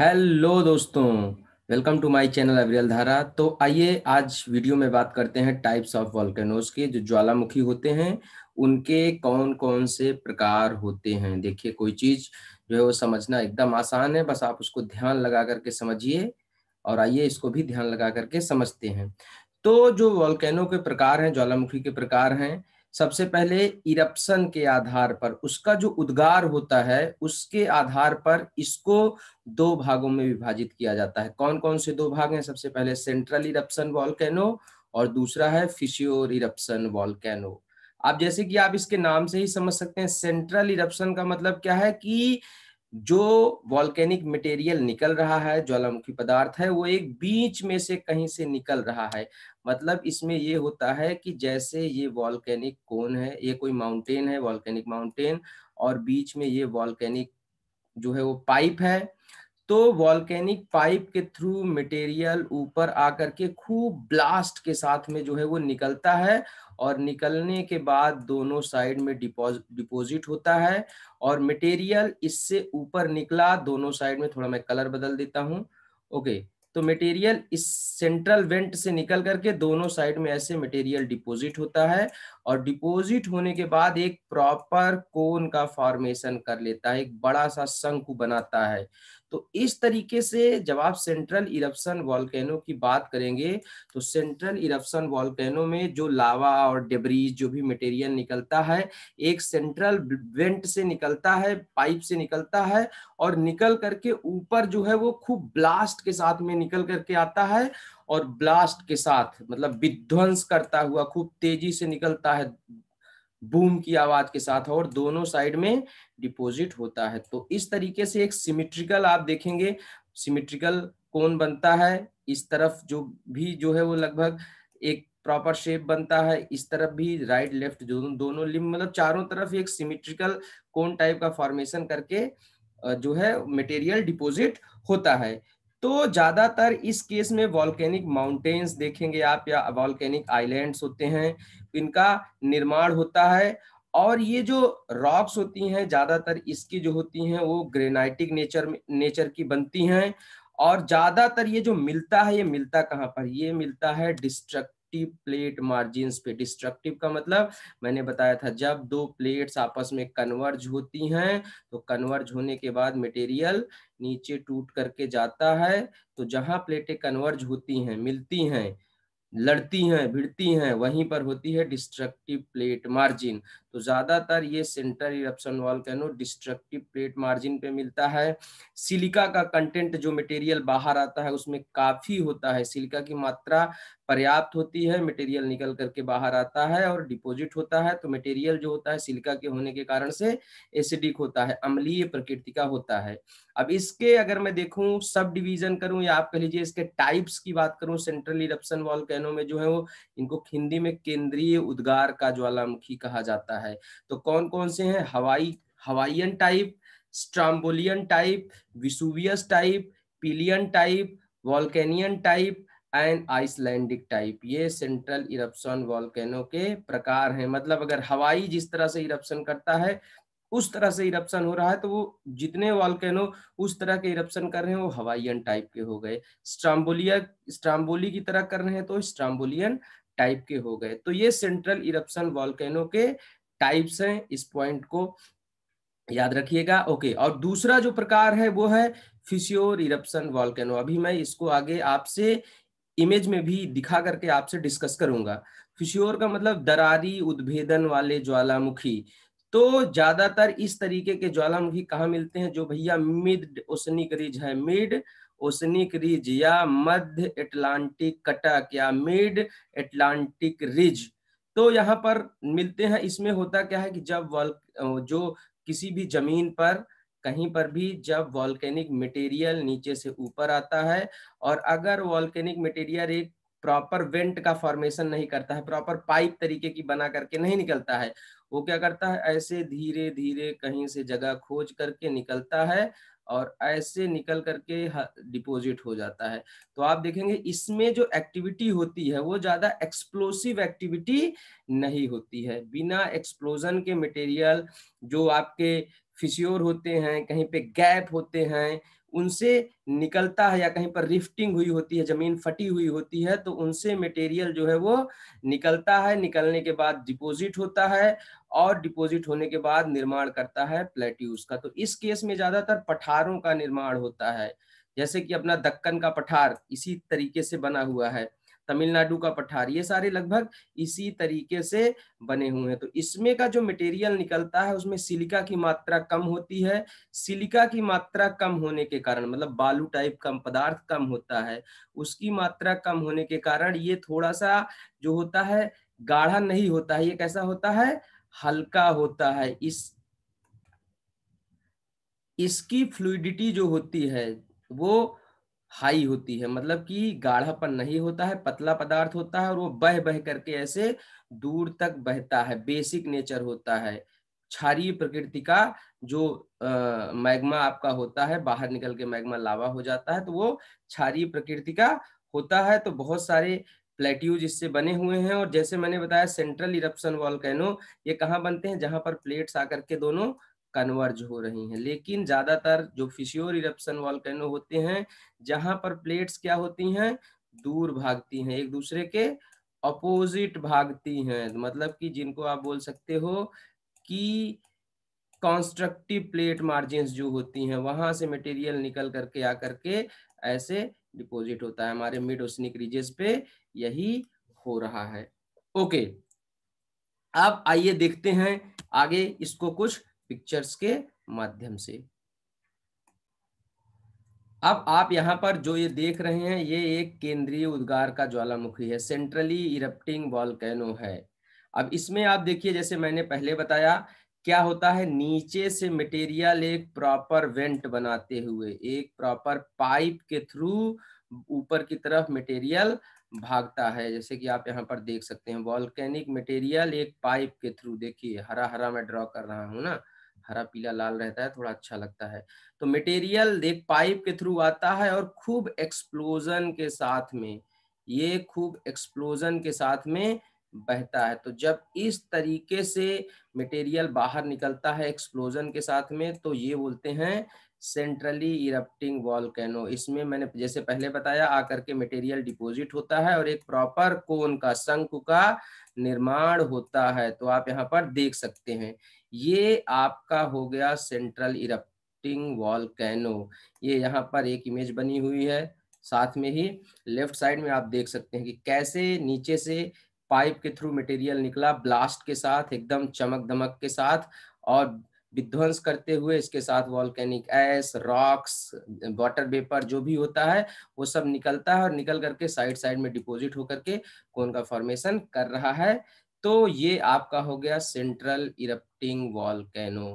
hello दोस्तों welcome to my channel अविरल धारा तो आइए आज वीडियो में बात करते हैं टाइप्स ऑफ वॉल्केनोज के जो ज्वालामुखी होते हैं उनके कौन कौन से प्रकार होते हैं देखिए कोई चीज जो है वो समझना एकदम आसान है बस आप उसको ध्यान लगा करके समझिए और आइए इसको भी ध्यान लगा करके समझते हैं तो जो वॉल्केनो के प्रकार हैं ज्वालामुखी के प्रकार हैं सबसे पहले इरप्शन के आधार पर उसका जो उद्गार होता है उसके आधार पर इसको दो भागों में विभाजित किया जाता है कौन कौन से दो भाग हैं सबसे पहले सेंट्रल इरप्शन वॉलकैनो और दूसरा है फिशियोर इरप्शन वॉलकैनो आप जैसे कि आप इसके नाम से ही समझ सकते हैं सेंट्रल इरप्शन का मतलब क्या है कि जो वॉल्केनिक मटेरियल निकल रहा है ज्वालामुखी पदार्थ है वो एक बीच में से कहीं से निकल रहा है मतलब इसमें ये होता है कि जैसे ये वॉल्केनिक कोन है ये कोई माउंटेन है वॉल्केनिक माउंटेन और बीच में ये वॉल्केनिक जो है वो पाइप है तो वॉल्केनिक पाइप के थ्रू मटेरियल ऊपर आकर के खूब ब्लास्ट के साथ में जो है वो निकलता है और निकलने के बाद दोनों साइड में डिपॉजिट होता है और मटेरियल इससे ऊपर निकला दोनों साइड में थोड़ा मैं कलर बदल देता हूँ ओके तो मटेरियल इस सेंट्रल वेंट से निकल करके दोनों साइड में ऐसे मटेरियल डिपॉजिट होता है और डिपोजिट होने के बाद एक प्रॉपर कोन का फॉर्मेशन कर लेता है एक बड़ा सा शंकु बनाता है तो इस तरीके से जब आप सेंट्रल इरप्शन वॉल्केनो की बात करेंगे तो सेंट्रल इरप्शन वॉल्केनो में जो लावा और डेबरीज जो भी मटेरियल निकलता है एक सेंट्रल वेंट से निकलता है पाइप से निकलता है और निकल करके ऊपर जो है वो खूब ब्लास्ट के साथ में निकल करके आता है और ब्लास्ट के साथ मतलब विध्वंस करता हुआ खूब तेजी से निकलता है बूम की आवाज के साथ और दोनों साइड में डिपोजिट होता है तो इस तरीके से एक सिमेट्रिकल आप देखेंगे सिमेट्रिकल कौन बनता है इस तरफ जो भी जो है वो लगभग एक प्रॉपर शेप बनता है इस तरफ भी राइट लेफ्ट दोनों दोनों लिम मतलब चारों तरफ एक सिमेट्रिकल कोन टाइप का फॉर्मेशन करके जो है मटेरियल डिपॉजिट होता है तो ज़्यादातर इस केस में वॉल्केनिक माउंटेन्स देखेंगे आप या वॉल्केनिक आइलैंड्स होते हैं इनका निर्माण होता है और ये जो रॉक्स होती हैं ज़्यादातर इसकी जो होती हैं वो ग्रेनाइटिक नेचर नेचर की बनती हैं और ज़्यादातर ये जो मिलता है ये मिलता कहाँ पर ये मिलता है डिस्ट्रक्ट डिस्ट्रक्टिव प्लेट मार्जिन पे डिस्ट्रक्टिव का मतलब मैंने बताया था जब दो प्लेट्स आपस में कन्वर्ज होती हैं तो कन्वर्ज होने के बाद मटेरियल नीचे टूट करके जाता है तो जहां प्लेटें कन्वर्ज होती हैं मिलती हैं लड़ती हैं भिड़ती हैं वहीं पर होती है डिस्ट्रक्टिव प्लेट मार्जिन तो ज़्यादातर ये centre eruption vol volcano destructive plate margin पे मिलता है सिलिका का कंटेंट जो मटेरियल बाहर आता है उसमें काफ़ी होता है सिलिका की मात्रा पर्याप्त होती है मटेरियल निकल करके बाहर आता है और डिपोजिट होता है तो मटेरियल जो होता है सिलिका के होने के कारण से एसिडिक होता है अम्लीय प्रकृति का होता है अब इसके अगर मैं देखूं सब डिवीजन करूं या आप कह लीजिए इसके टाइप्स की बात करूं सेंट्रल इरप्शन वॉल कैनो में जो है वो इनको हिंदी में केंद्रीय उद्गार का ज्वालामुखी कहा जाता है तो कौन कौन से हैं Hawaii Hawaiian type Strombolian type Vesuvius type Pelean type Vulcanian type and Icelandic type ये सेंट्रल इरप्शन वॉल्केनो के प्रकार हैं मतलब अगर हवाई जिस तरह से इरप्शन करता है उस तरह से इरप्शन हो रहा है तो वो जितने वॉल्केनो उस तरह के इरप्शन कर रहे हैं वो हवाईयन टाइप के हो गए स्ट्राम्बोलिया स्ट्राम्बोली की तरह कर रहे हैं तो स्ट्राम्बोलियन टाइप के हो गए तो ये सेंट्रल इरप्शन वॉल्केनो के टाइप्स हैं इस पॉइंट को याद रखिएगा ओके और दूसरा जो प्रकार है वो है फिशियोर इरप्शन वॉल्केनो अभी मैं इसको आगे आपसे इमेज में भी दिखा करके आपसे डिस्कस करूंगा फिश्योर का मतलब दरारी उद्भेदन वाले ज्वालामुखी तो ज्यादातर इस तरीके के ज्वालामुखी कहाँ मिलते हैं जो भैया मिड ओसनिक रिज है मिड ओसनिक रिज या मध्य एटलांटिक कटक या मिड एटलांटिक रिज तो यहाँ पर मिलते हैं इसमें होता क्या है कि जब जो किसी भी जमीन पर कहीं पर भी जब वॉल्केनिक मटेरियल नीचे से ऊपर आता है और अगर वॉल्केनिक मटेरियल एक प्रॉपर वेंट का फॉर्मेशन नहीं करता है प्रॉपर पाइप तरीके की बना करके नहीं निकलता है वो क्या करता है ऐसे धीरे धीरे कहीं से जगह खोज करके निकलता है और ऐसे निकल करके डिपॉजिट हो जाता है तो आप देखेंगे इसमें जो एक्टिविटी होती है वो ज़्यादा एक्सप्लोसिव एक्टिविटी नहीं होती है बिना एक्सप्लोजन के मटेरियल जो आपके फिश्योर होते हैं कहीं पे गैप होते हैं उनसे निकलता है या कहीं पर रिफ्टिंग हुई होती है जमीन फटी हुई होती है तो उनसे मटेरियल जो है वो निकलता है निकलने के बाद डिपॉजिट होता है और डिपॉजिट होने के बाद निर्माण करता है प्लेट्यूज का तो इस केस में ज्यादातर पठारों का निर्माण होता है जैसे कि अपना दक्कन का पठार इसी तरीके से बना हुआ है तमिलनाडु का पठार ये सारे लगभग इसी तरीके से बने हुए हैं तो इसमें का जो मटेरियल निकलता है उसमें सिलिका की मात्रा कम होती है सिलिका की मात्रा कम होने के कारण मतलब बालू टाइप का पदार्थ कम होता है उसकी मात्रा कम होने के कारण ये थोड़ा सा जो होता है गाढ़ा नहीं होता है ये कैसा होता है हल्का होता है इस इसकी फ्लूडिटी जो होती है वो हाई होती है मतलब कि गाढ़ापन नहीं होता है पतला पदार्थ होता है और वो बह बह करके ऐसे दूर तक बहता है बेसिक नेचर होता है क्षारीय प्रकृति का जो आ, मैग्मा आपका होता है बाहर निकल के मैग्मा लावा हो जाता है तो वो क्षारीय प्रकृति का होता है तो बहुत सारे प्लेट्यूज इससे बने हुए हैं और जैसे मैंने बताया सेंट्रल इरप्शन वॉलकैनो ये कहाँ बनते हैं जहां पर प्लेट्स आकर के दोनों कन्वर्ज हो रही हैं लेकिन ज्यादातर जो फिशियोर इरप्शन वॉल्केनो होते हैं जहां पर प्लेट्स क्या होती हैं दूर भागती हैं एक दूसरे के अपोजिट भागती हैं मतलब कि जिनको आप बोल सकते हो कि कॉन्स्ट्रक्टिव प्लेट मार्जिन जो होती हैं वहां से मटेरियल निकल करके आ करके ऐसे डिपोजिट होता है हमारे मिड ओसनिक रीजेस पे यही हो रहा है ओके अब आइए देखते हैं आगे इसको कुछ पिक्चर्स के माध्यम से अब आप यहाँ पर जो ये देख रहे हैं ये एक केंद्रीय उद्गार का ज्वालामुखी है सेंट्रली इरप्टिंग वॉल्केनो है अब इसमें आप देखिए जैसे मैंने पहले बताया क्या होता है नीचे से मटेरियल एक प्रॉपर वेंट बनाते हुए एक प्रॉपर पाइप के थ्रू ऊपर की तरफ मटेरियल भागता है जैसे कि आप यहाँ पर देख सकते हैं वॉलकैनिक मटेरियल एक पाइप के थ्रू देखिए हरा हरा मैं ड्रॉ कर रहा हूं ना हरा पीला लाल रहता है थोड़ा अच्छा लगता है तो मटेरियल एक पाइप के थ्रू आता है और खूब एक्सप्लोजन के साथ में ये खूब एक्सप्लोजन के साथ में बहता है तो जब इस तरीके से मटेरियल बाहर निकलता है एक्सप्लोजन के साथ में तो ये बोलते हैं सेंट्रली इरप्टिंग कैनो इसमें मैंने जैसे पहले बताया आकर के मटेरियल डिपॉजिट होता है और एक प्रॉपर कोन का शंकु का निर्माण होता है तो आप यहाँ पर देख सकते हैं ये आपका हो गया सेंट्रल इरप्टिंग वॉलकैनो ये यहाँ पर एक इमेज बनी हुई है साथ में ही लेफ्ट साइड में आप देख सकते हैं कि कैसे नीचे से पाइप के थ्रू मटेरियल निकला ब्लास्ट के साथ एकदम चमक दमक के साथ और विध्वंस करते हुए इसके साथ volcanic ash rocks water vapour जो भी होता है वो सब निकलता है और निकल करके साइड साइड में डिपॉजिट होकर के कौन का फॉर्मेशन कर रहा है तो ये आपका हो गया सेंट्रल इरप्टिंग वॉल्केनो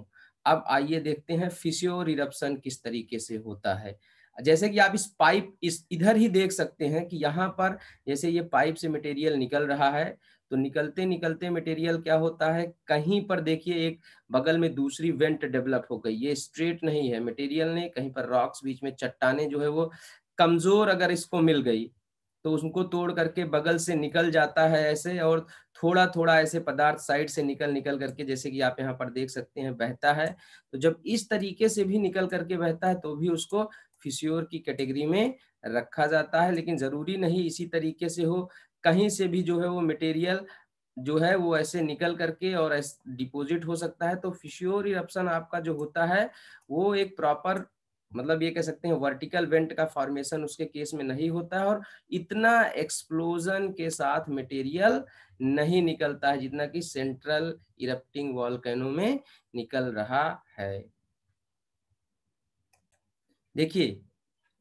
अब आइए देखते हैं फिश्योर इरप्शन किस तरीके से होता है जैसे कि आप इस पाइप इस इधर ही देख सकते हैं कि यहाँ पर जैसे ये पाइप से मटेरियल निकल रहा है तो निकलते निकलते मटेरियल क्या होता है कहीं पर देखिए एक बगल में दूसरी वेंट डेवलप हो गई ये स्ट्रेट नहीं है मटेरियल ने कहीं पर रॉक्स बीच में चट्टाने जो है वो कमजोर अगर इसको मिल गई तो उसको तोड़ करके बगल से निकल जाता है ऐसे और थोड़ा थोड़ा ऐसे पदार्थ साइड से निकल निकल करके जैसे कि आप यहाँ पर देख सकते हैं बहता है तो जब इस तरीके से भी निकल करके बहता है तो भी उसको फिश्योर की कैटेगरी में रखा जाता है लेकिन ज़रूरी नहीं इसी तरीके से हो कहीं से भी जो है वो मटेरियल जो है वो ऐसे निकल करके और डिपोजिट हो सकता है तो फिश्योर इप्शन आपका जो होता है वो एक प्रॉपर मतलब ये कह सकते हैं वर्टिकल वेंट का फॉर्मेशन उसके केस में नहीं होता है और इतना एक्सप्लोजन के साथ मटेरियल नहीं निकलता है जितना कि सेंट्रल इरप्टिंग वॉलकैनो में निकल रहा है देखिए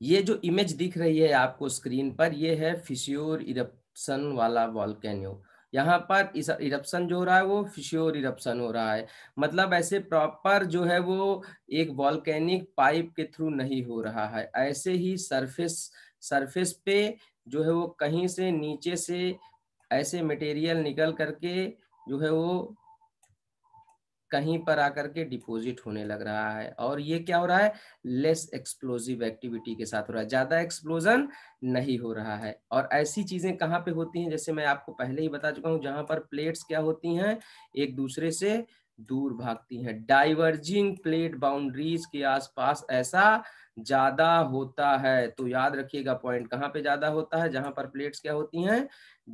ये जो इमेज दिख रही है आपको स्क्रीन पर ये है फिश्योर इरप्शन वाला वॉलकैनो यहाँ पर इरप्शन जो हो रहा है वो फिश्योर इरप्शन हो रहा है मतलब ऐसे प्रॉपर जो है वो एक वॉल्केनिक पाइप के थ्रू नहीं हो रहा है ऐसे ही सरफेस सरफेस पे जो है वो कहीं से नीचे से ऐसे मटेरियल निकल करके जो है वो कहीं पर आकर के डिपोजिट होने लग रहा है और ये क्या हो रहा है लेस एक्सप्लोजिव एक्टिविटी के साथ हो रहा है ज्यादा एक्सप्लोजन नहीं हो रहा है और ऐसी चीजें कहाँ पे होती हैं जैसे मैं आपको पहले ही बता चुका हूँ जहां पर प्लेट्स क्या होती हैं एक दूसरे से दूर भागती हैं डाइवर्जिंग प्लेट बाउंड्रीज के आसपास ऐसा ज्यादा होता है तो याद रखिएगा पॉइंट कहाँ पे ज्यादा होता है जहां पर प्लेट्स क्या होती हैं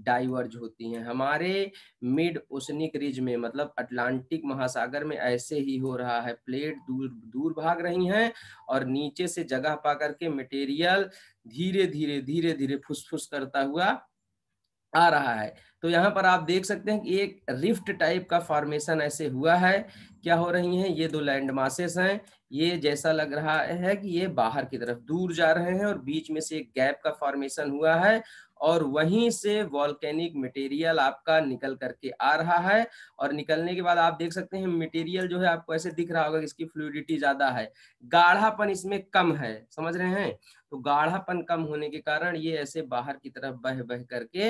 डाइवर्ज होती हैं हमारे मिड ओशनिक रिज में मतलब अटलांटिक महासागर में ऐसे ही हो रहा है प्लेट दूर दूर भाग रही हैं और नीचे से जगह पा करके मटेरियल धीरे धीरे धीरे धीरे फुसफुस करता हुआ आ रहा है तो यहाँ पर आप देख सकते हैं कि एक रिफ्ट टाइप का फॉर्मेशन ऐसे हुआ है क्या हो रही हैं ये दो लैंड मासेस हैं ये जैसा लग रहा है कि ये बाहर की तरफ दूर जा रहे हैं और बीच में से एक गैप का फॉर्मेशन हुआ है और वहीं से वॉल्केनिक मटेरियल आपका निकल करके आ रहा है और निकलने के बाद आप देख सकते हैं मटेरियल जो है आपको ऐसे दिख रहा होगा कि इसकी फ्लूडिटी ज्यादा है गाढ़ापन इसमें कम है समझ रहे हैं तो गाढ़ापन कम होने के कारण ये ऐसे बाहर की तरफ बह बह करके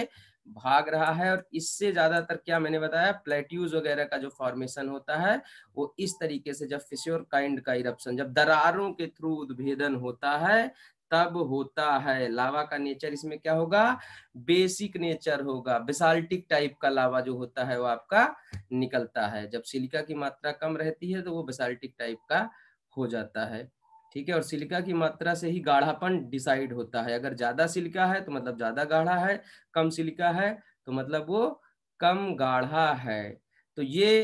भाग रहा है और इससे ज्यादातर क्या मैंने बताया प्लेट्यूज वगैरह का जो फॉर्मेशन होता है वो इस तरीके से जब फिश्योर काइंड का इरप्शन जब दरारों के थ्रू उद्भेदन होता है तब होता है लावा का नेचर इसमें क्या होगा बेसिक नेचर होगा बेसाल्टिक टाइप का लावा जो होता है वो आपका निकलता है जब सिलिका की मात्रा कम रहती है तो वो बेसाल्टिक टाइप का हो जाता है ठीक है और सिलिका की मात्रा से ही गाढ़ापन डिसाइड होता है अगर ज्यादा सिलिका है तो मतलब ज्यादा गाढ़ा है कम सिलिका है तो मतलब वो कम गाढ़ा है तो ये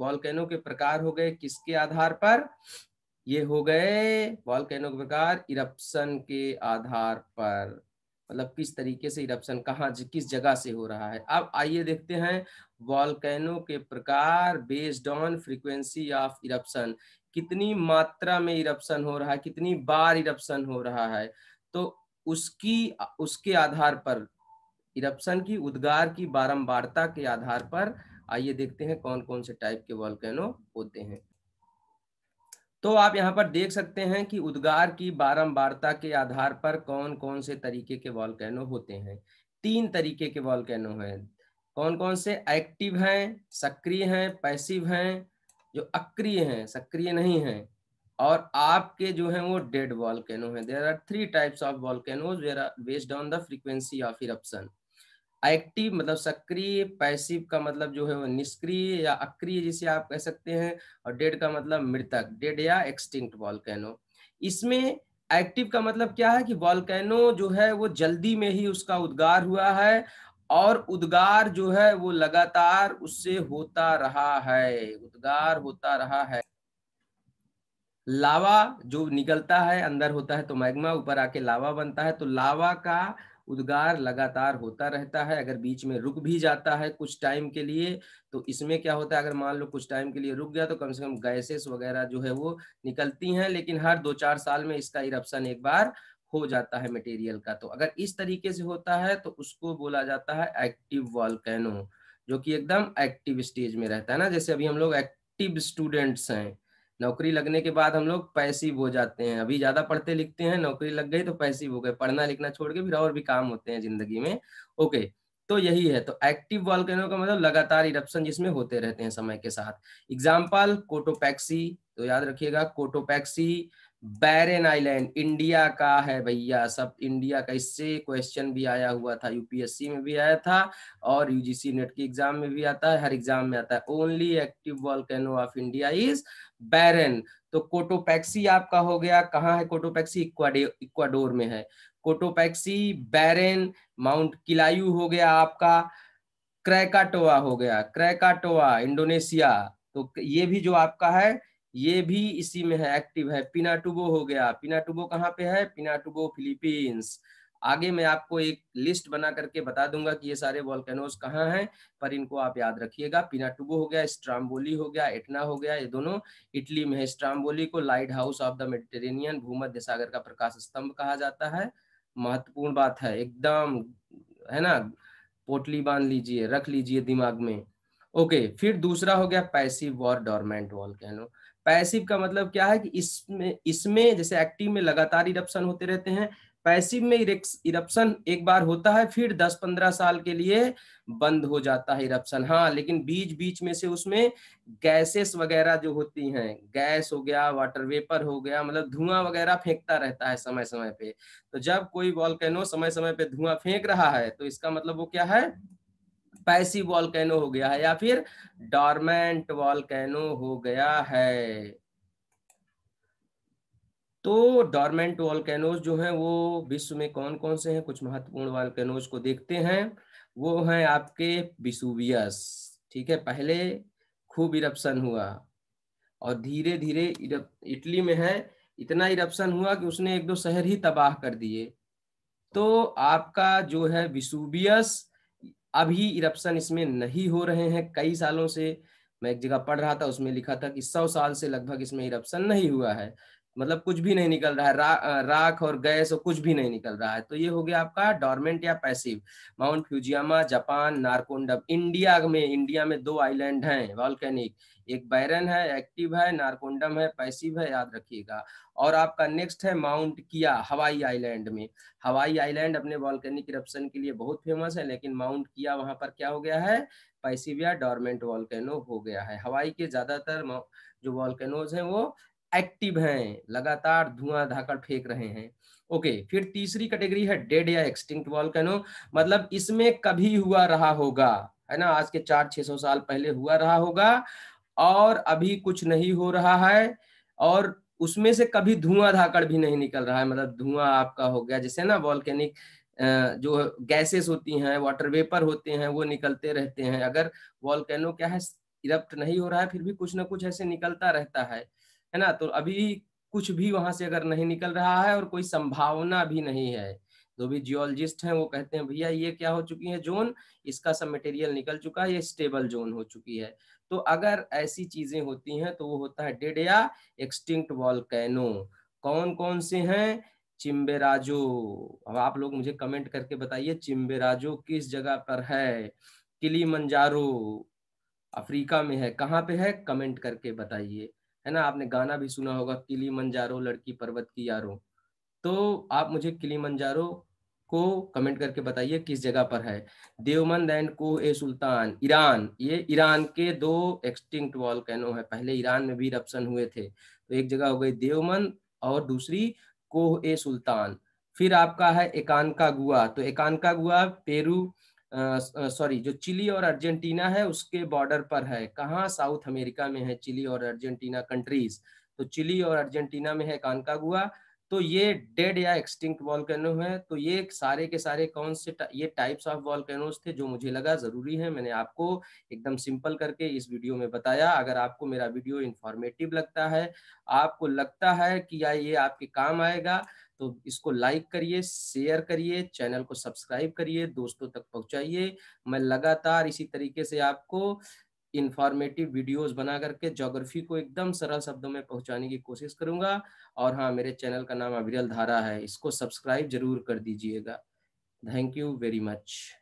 वॉलकैनो के प्रकार हो गए किसके आधार पर ये हो गए वॉलकैनो के प्रकार इरप्शन के आधार पर मतलब किस तरीके से इरप्शन कहाँ किस जगह से हो रहा है अब आइए देखते हैं वॉलकैनो के प्रकार based on frequency of eruption कितनी मात्रा में इरप्शन हो रहा है कितनी बार इरप्शन हो रहा है तो उसकी उसके आधार पर इरप्शन की उद्गार की बारंबारता के आधार पर आइए देखते हैं कौन कौन से टाइप के वॉल्केनो होते हैं तो आप यहाँ पर देख सकते हैं कि उद्गार की बारंबारता के आधार पर कौन कौन से तरीके के वॉल्केनो होते हैं तीन तरीके के वॉल्केनो हैं कौन कौन से एक्टिव हैं सक्रिय हैं पैसिव हैं जो अक्रिय हैं सक्रिय नहीं हैं और आपके जो हैं वो डेड वॉलकैनो हैं there are three types of volcanoes where are based on the frequency of eruption active मतलब सक्रिय पैसिव का मतलब जो है वो निष्क्रिय या अक्रिय जिसे आप कह सकते हैं और डेड का मतलब मृतक डेड या एक्सटिंक्ट वॉलकैनो इसमें एक्टिव का मतलब क्या है कि वॉलकैनो जो है वो जल्दी में ही उसका उद्गार हुआ है और उद्गार जो है वो लगातार उससे होता रहा है उद्गार होता रहा है लावा जो निकलता है अंदर होता है तो मैग्मा ऊपर आके लावा बनता है तो लावा का उद्गार लगातार होता रहता है अगर बीच में रुक भी जाता है कुछ टाइम के लिए तो इसमें क्या होता है अगर मान लो कुछ टाइम के लिए रुक गया तो कम से कम गैसेस वगैरह जो है वो निकलती हैं लेकिन हर दो चार साल में इसका इरप्शन एक बार हो जाता है मटेरियल का तो अगर इस तरीके से होता है तो उसको बोला जाता है एक्टिव वॉलकैनो जो कि एकदम एक्टिव स्टेज में रहता है ना जैसे अभी हम लोग एक्टिव स्टूडेंट्स हैं नौकरी लगने के बाद हम लोग पैसिव हो जाते हैं अभी ज्यादा पढ़ते लिखते हैं नौकरी लग गई तो पैसिव हो गए पढ़ना लिखना छोड़ के फिर और भी काम होते हैं जिंदगी में ओके तो यही है तो एक्टिव वॉलकैनो का मतलब लगातार इरप्शन जिसमें होते रहते हैं समय के साथ एग्जाम्पल कोटोपैक्सी तो याद रखिएगा कोटोपैक्सी बैरन आइलैंड इंडिया का है भैया सब इंडिया का इससे क्वेश्चन भी आया हुआ था यूपीएससी में भी आया था और यूजीसी नेट की एग्जाम में भी आता है हर एग्जाम में आता है only active volcano of India is Barren तो कोटोपैक्सी आपका हो गया कहाँ है कोटोपैक्सी इक्वाडोर में है कोटोपैक्सी बैरन माउंट किलायू हो गया आपका क्रैकाटोआ हो गया क्रैकाटोआ इंडोनेशिया तो ये भी जो आपका है ये भी इसी में है एक्टिव है पिनाटुबो हो गया पिनाटुबो कहाँ पे है पिनाटुबो फिलीपींस आगे मैं आपको एक लिस्ट बना करके बता दूंगा कि ये सारे वॉल्केनोज कहाँ हैं पर इनको आप याद रखिएगा पिनाटुबो हो गया स्ट्राम्बोली हो गया एटना हो गया ये दोनों इटली में है स्ट्राम्बोली को lighthouse of the Mediterranean भूमध्य सागर का प्रकाश स्तंभ कहा जाता है महत्वपूर्ण बात है एकदम है ना पोटली बांध लीजिए रख लीजिए दिमाग में ओके फिर दूसरा हो गया पैसिव और डॉर्मेंट वॉल्केनो पैसिव का मतलब क्या है कि इसमें इसमें जैसे एक्टिव में लगातार इरप्शन होते रहते हैं पैसिव में इरप्शन एक बार होता है फिर 10-15 साल के लिए बंद हो जाता है इरप्शन हाँ लेकिन बीच बीच में से उसमें गैसेस वगैरह जो होती हैं गैस हो गया वाटर वेपर हो गया मतलब धुआं वगैरह फेंकता रहता है समय समय पे तो जब कोई वॉल समय समय पे धुआं फेंक रहा है तो इसका मतलब वो क्या है पैसिव वॉलकैनो हो गया है या फिर डॉर्मेंट वॉलकैनो हो गया है तो डॉर्मेंट वॉलकैनोज जो है वो विश्व में कौन कौन से हैं कुछ महत्वपूर्ण वॉलकैनोज को देखते हैं वो हैं आपके विसुवियस ठीक है पहले खूब इरप्शन हुआ और धीरे धीरे इटली में है इतना इरप्शन हुआ कि उसने एक दो शहर ही तबाह कर दिए तो आपका जो है विसुबियस अभी इरप्शन इसमें नहीं हो रहे हैं कई सालों से मैं एक जगह पढ़ रहा था उसमें लिखा था कि सौ साल से लगभग इसमें इरप्शन नहीं हुआ है मतलब कुछ भी नहीं निकल रहा है रा, राख और गैस और कुछ भी नहीं निकल रहा है तो ये हो गया आपका डॉर्मेंट या passive mount Fujiyama Japan Narcondam India में इंडिया में दो आइलैंड हैं वॉल्केनिक एक बैरन है एक्टिव है नारकोंडम है पैसिव है याद रखिएगा और आपका नेक्स्ट है माउंट किया हवाई आइलैंड में हवाई आइलैंड अपने वॉल्केनिक इरप्शन के लिए बहुत फेमस है लेकिन माउंट किया वहां पर क्या हो गया है पैसिव या डॉर्मेंट वॉल्केनो हो गया है हवाई के ज्यादातर जो वॉल्केनोज है वो एक्टिव हैं लगातार धुआं धाकड़ फेंक रहे हैं ओके फिर तीसरी कैटेगरी है डेड या एक्सटिंक्ट वॉल्केनो मतलब इसमें कभी हुआ रहा होगा है ना आज के चार छह सौ साल पहले हुआ रहा होगा और अभी कुछ नहीं हो रहा है और उसमें से कभी धुआं धाकड़ भी नहीं निकल रहा है मतलब धुआं आपका हो गया जैसे ना वॉल्केनिक जो गैसेस होती हैं वाटर वेपर होते हैं वो निकलते रहते हैं अगर वॉल्केनो क्या है इरप्ट नहीं हो रहा है फिर भी कुछ ना कुछ ऐसे निकलता रहता है है ना तो अभी कुछ भी वहां से अगर नहीं निकल रहा है और कोई संभावना भी नहीं है जो भी जियोलॉजिस्ट हैं वो कहते हैं भैया ये क्या हो चुकी है जोन इसका सब मटेरियल निकल चुका है ये स्टेबल जोन हो चुकी है तो अगर ऐसी चीजें होती हैं तो वो होता है डेड या एक्सटिंक्ट वॉलकैनो कौन कौन से हैं चिम्बेराजो अब आप लोग मुझे कमेंट करके बताइए चिम्बेराजो किस जगह पर है किली मंजारो अफ्रीका में है कहाँ पे है कमेंट करके बताइए है ना आपने गाना भी सुना होगा किली मंजारो लड़की पर्वत की यारो तो आप मुझे किली मंजारो को कमेंट करके बताइए किस जगह पर है Damavand and Koh e Sultan Iran ये ईरान के दो एक्सटिंक्ट वॉलकैनो है पहले ईरान में भी रप्सन हुए थे तो एक जगह हो गई देवमंद और दूसरी कोह ए सुल्तान फिर आपका है एकानका गुआ तो एकानका गुआ पेरू सॉरी जो चिली और अर्जेंटीना है उसके बॉर्डर पर है कहाँ साउथ अमेरिका में है चिली और अर्जेंटीना कंट्रीज तो चिली और अर्जेंटीना में है एकानका गुआ तो ये डेड या एक्सटिंक्ट वॉलकैनो है तो ये सारे के सारे कौन से टा, ये टाइप्स ऑफ वॉलकैनोज थे जो मुझे लगा जरूरी है मैंने आपको एकदम सिंपल करके इस वीडियो में बताया अगर आपको मेरा वीडियो इन्फॉर्मेटिव लगता है आपको लगता है कि या ये आपके काम आएगा तो इसको लाइक करिए शेयर करिए चैनल को सब्सक्राइब करिए दोस्तों तक पहुंचाइए मैं लगातार इसी तरीके से आपको इंफॉर्मेटिव वीडियोस बना करके जोग्राफी को एकदम सरल शब्दों में पहुंचाने की कोशिश करूंगा और हाँ मेरे चैनल का नाम अविरल धारा है इसको सब्सक्राइब जरूर कर दीजिएगा थैंक यू वेरी मच